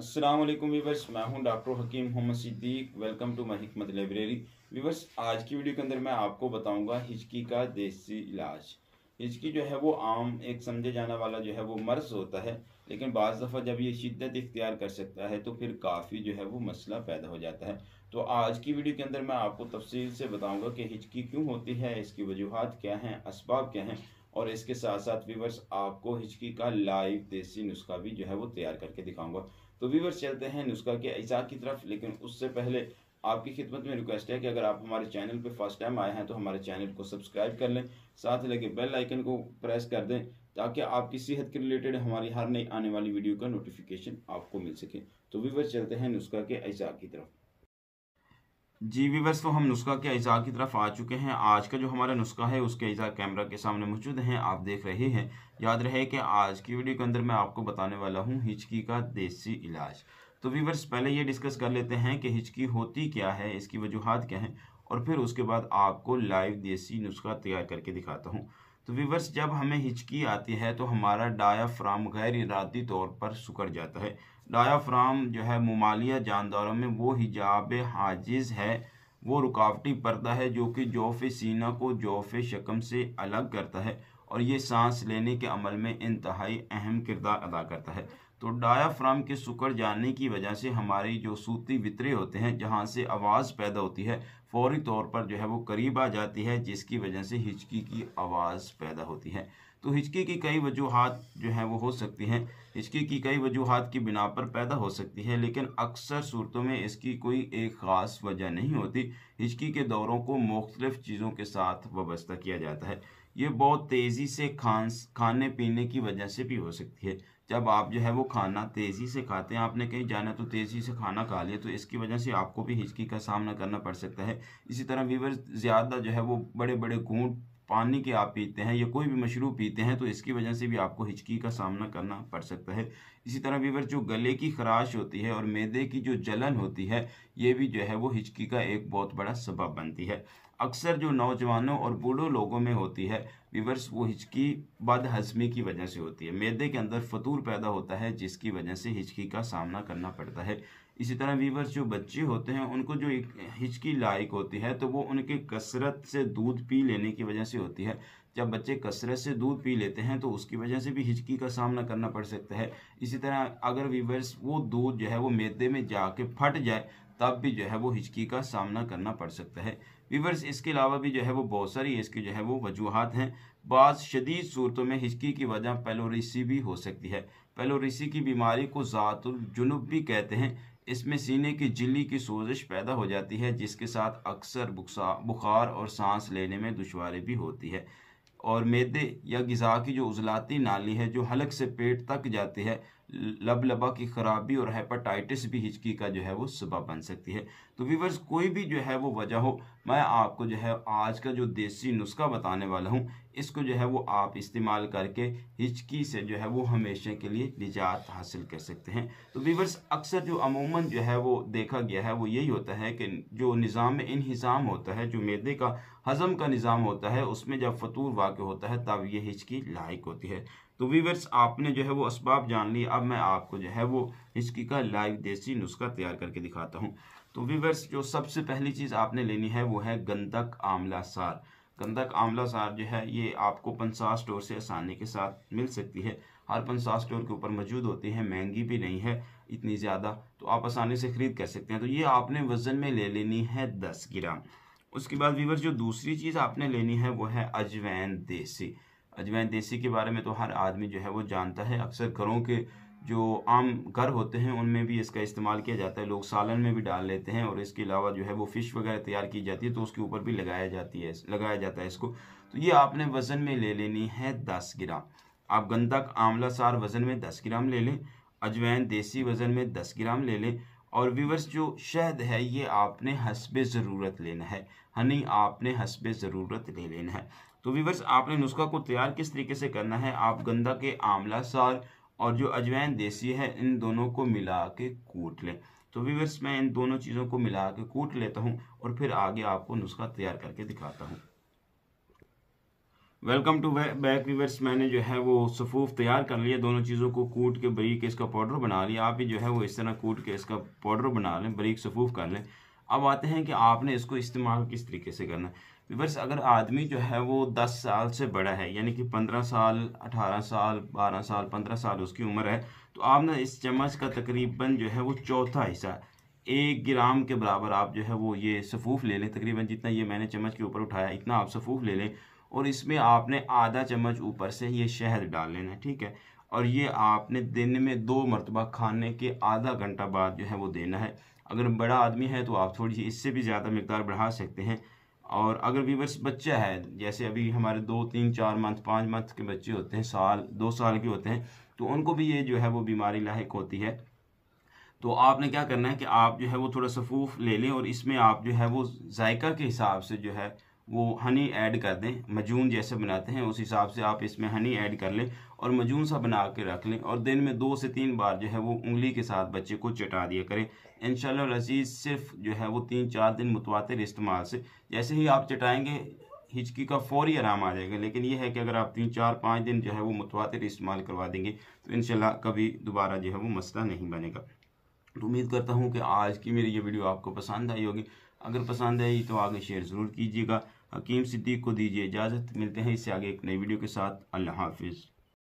अस्सलाम वालेकुम वीवर्स मैं हूं doctor Hakim Mohammad Siddique welcome to my Hikmat library viewers आज की वीडियो के अंदर मैं आपको बताऊंगा हिचकी का देसी इलाज हिचकी जो है वो आम एक समझे जाने वाला जो है वो मर्ज होता है लेकिन बज़ दफ़ा जब ये शिद्दत इख्तियार कर सकता है तो फिर काफ़ी जो है वो मसला पैदा हो जाता है तो आज की वीडियो के अंदर मैं आपको तफसील से बताऊँगा कि हिचकी क्यों होती है इसकी वजूहत क्या हैं इसबाब क्या हैं और इसके साथ साथ वीवर्स आपको हिचकी का लाइव देसी नुस्खा भी जो है वो तैयार करके दिखाऊंगा तो वीवर्स चलते हैं नुस्खा के अज्जा की तरफ लेकिन उससे पहले आपकी खिदमत में रिक्वेस्ट है कि अगर आप हमारे चैनल पर फर्स्ट टाइम आए हैं तो हमारे चैनल को सब्सक्राइब कर लें साथ ही लगे बेल आइकन को प्रेस कर दें ताकि आपकी सेहत के रिलेटेड हमारी हर नई आने वाली वीडियो का नोटिफिकेशन आपको मिल सके तो वीवर चलते हैं नुस्खा के अज्जा की तरफ जी वीवर्स तो हम नुस्खा के अज़ा की तरफ आ चुके हैं आज का जो हमारा नुस्खा है उसके अज़ा कैमरा के सामने मौजूद हैं आप देख रहे हैं याद रहे कि आज की वीडियो के अंदर मैं आपको बताने वाला हूँ हिचकी का देसी इलाज तो वीवर्स पहले ये डिस्कस कर लेते हैं कि हिचकी होती क्या है इसकी वजूहत क्या हैं और फिर उसके बाद आपको लाइव देसी नुस्खा तैयार करके दिखाता हूँ तो वीवर्स जब हमें हिचकी आती है तो हमारा डायाफ्राम गैर इरादी तौर पर सुकड़ जाता है डायाफ्राम जो है ममालिया जानदारों में वो हिजाब हाजिज है वो रुकावटी पर्दा है जो कि जोफ़ सीना को जोफ़ शकम से अलग करता है और ये सांस लेने के अमल में इंतहाई अहम किरदार अदा करता है तो डायाफ्राम के सुकड़ जाने की वजह से हमारी जो सूती वितरे होते हैं जहाँ से आवाज़ पैदा होती है फौरी तौर पर जो है वो करीब आ जाती है जिसकी वजह से हिचकी की आवाज़ पैदा होती है तो हिचकी की कई वजूहत जो हैं वो हो सकती हैं हिचकी की कई वजूहत की बिना पर पैदा हो सकती है लेकिन अक्सर सूरतों में इसकी कोई एक ख़ास वजह नहीं होती हिचकी के दौरों को मुख्तलिफ़ चीज़ों के साथ वाबस्ता किया जाता है ये बहुत तेज़ी से खांस खाने पीने की वजह से भी हो सकती है जब आप जो है वो खाना तेज़ी से खाते हैं आपने कहीं जाना तो तेज़ी से खाना खा लिया तो इसकी वजह से आपको भी हिचकी का सामना करना पड़ सकता है इसी तरह वीवर ज़्यादा जो है वो बड़े बड़े घूट पानी के आप पीते हैं या कोई भी मशरूब पीते हैं तो इसकी वजह से भी आपको हिचकी का सामना करना पड़ सकता है इसी तरह वीवर जो गले की खराश होती है और मैदे की जो जलन होती है ये भी जो है वो हिचकी का एक बहुत बड़ा सबब बनती है अक्सर जो नौजवानों और बूढ़ों लोगों में होती है विवर्स वो हिचकी बद हजमी की वजह से होती है मैदे के अंदर फतूर पैदा होता है जिसकी वजह से हिचकी का सामना करना पड़ता है इसी तरह वीवर्स जो बच्चे होते हैं उनको जो एक हिचकी लायक होती है तो वो उनके कसरत से दूध पी लेने की वजह से होती है जब बच्चे कसरत से दूध पी लेते हैं तो उसकी वजह से भी हिचकी का सामना करना पड़ सकता है इसी तरह अगर वीवर्स वो दूध जो है वो मैदे में जाके फट जाए तब भी जो है वो हिचकी का सामना करना पड़ सकता है वीवर्स इसके अलावा भी जो है वो बहुत सारी इसकी जो है वो वजूहत हैं बाद शदीद सूरतों में हिचकी की वजह पेलोरिसी भी हो सकती है पेलोरिसी की बीमारी को जुनूब भी कहते हैं इसमें सीने की जिली की सोजिश पैदा हो जाती है जिसके साथ अक्सर बुखार और सांस लेने में दुशारी भी होती है और मैदे या गज़ा की जो उजलाती नाली है जो हलक से पेट तक जाती है लबलबा की खराबी और हेपाटाइटिस भी हिचकी का जो है वो सबब बन सकती है तो वीवर्स कोई भी जो है वो वजह हो मैं आपको जो है आज का जो देसी नुस्खा बताने वाला हूँ इसको जो है वो आप इस्तेमाल करके हिचकी से जो है वो हमेशा के लिए निजात हासिल कर सकते हैं तो वीवर्स अक्सर जो अमूमन जो है वो देखा गया है वो यही होता है कि जो निज़ाम में होता है जो मैदे का हज़म का निज़ाम होता है उसमें जब फतूर वाक़ होता है तब ये हिचकी लाइक होती है तो वीवर्स आपने जो है वो इसबाब जान लिए अब मैं आपको जो है वो इसकी का लाइव देसी नुस्खा तैयार करके दिखाता हूँ तो वीवर्स जो सबसे पहली चीज़ आपने लेनी है वो है गंदक आंवला सार गंदक आंवला सार जो है ये आपको पंसार स्टोर से आसानी के साथ मिल सकती है हर पंसार स्टोर के ऊपर मौजूद होती है महंगी भी नहीं है इतनी ज़्यादा तो आप आसानी से ख़रीद कर सकते हैं तो ये आपने वज़न में ले लेनी है दस ग्राम उसके बाद वीवर्स जो दूसरी चीज़ आपने लेनी है वो है अजवैन देसी अजवाइन देसी के बारे में तो हर आदमी जो है वो जानता है अक्सर घरों के जो आम घर होते हैं उनमें भी इसका इस्तेमाल किया जाता है लोग सालन में भी डाल लेते हैं और इसके अलावा जो है वो फ़िश वगैरह तैयार की जाती है तो उसके ऊपर भी लगाया जाती है लगाया जाता है इसको तो ये आपने वज़न में ले लेनी है दस ग्राम आप गंदक आंवला सार वज़न में दस ग्राम ले लें अजवैन देसी वज़न में दस ग्राम ले लें और व्यूवर्स जो शहद है ये आपने हसब ज़रूरत लेना है हनी आपने हसब ज़रूरत ले लेना है तो व्यूवर्स आपने नुस्खा को तैयार किस तरीके से करना है आप गंदा के आमला सार और जो अजवैन देसी है इन दोनों को मिला के कूट लें तो व्यूवर्स मैं इन दोनों चीज़ों को मिला के कूट लेता हूँ और फिर आगे आपको नुस्खा तैयार करके दिखाता हूँ वेलकम टू बैक वीवर्स मैंने जो है वो सफ़ूफ तैयार कर लिया दोनों चीज़ों को कूट के बरीक के इसका पाउडर बना लिया आप भी जो है वो इस तरह कूट के इसका पाउडर बना लें बरीक सफ़ूफ कर लें अब आते हैं कि आपने इसको इस्तेमाल किस तरीके से करना है वीवर्स अगर आदमी जो है वो दस साल से बड़ा है यानी कि पंद्रह साल अठारह साल बारह साल पंद्रह साल उसकी उम्र है तो आप ना इस चम्मच का तकरीबन जो है वो चौथा हिस्सा एक ग्राम के बराबर आप जो है वो ये सफ़ूफ ले लें तकरीबन जितना ये मैंने चम्मच के ऊपर उठाया इतना आप सफ़ूफ ले लें और इसमें आपने आधा चम्मच ऊपर से ये शहद डाल लेना है ठीक है और ये आपने दिन में दो मरतबा खाने के आधा घंटा बाद जो है वो देना है अगर बड़ा आदमी है तो आप थोड़ी सी इससे भी ज़्यादा मकदार बढ़ा सकते हैं और अगर वीवर्स बच्चा है जैसे अभी हमारे दो तीन चार मंथ पाँच मंथ के बच्चे होते हैं साल दो साल के होते हैं तो उनको भी ये जो है वो बीमारी लाक होती है तो आपने क्या करना है कि आप जो है वो थोड़ा सफूफ ले लें और इसमें आप जो है वो जायका के हिसाब से जो है वो हनी ऐड कर दें मजून जैसे बनाते हैं उस हिसाब से आप इसमें हनी ऐड कर लें और मजून सा बना के रख लें और दिन में दो से तीन बार जो है वो उंगली के साथ बच्चे को चटा दिया करें इन शजीज़ सिर्फ जो है वो तीन चार दिन मुतवातर इस्तेमाल से जैसे ही आप चटाएँगे हिचकी का फौरी आराम आ जाएगा लेकिन यह है कि अगर आप तीन चार पाँच दिन जो है वो मुतवातर इस्तेमाल करवा देंगे तो इन कभी दोबारा जो है वो मसला नहीं बनेगा तो उम्मीद करता हूँ कि आज की मेरी ये वीडियो आपको पसंद आई होगी अगर पसंद आई तो आगे शेयर ज़रूर कीजिएगा हकीम सिद्दीक को दीजिए इजाज़त मिलते हैं इससे आगे एक नई वीडियो के साथ अल्लाह हाफिज़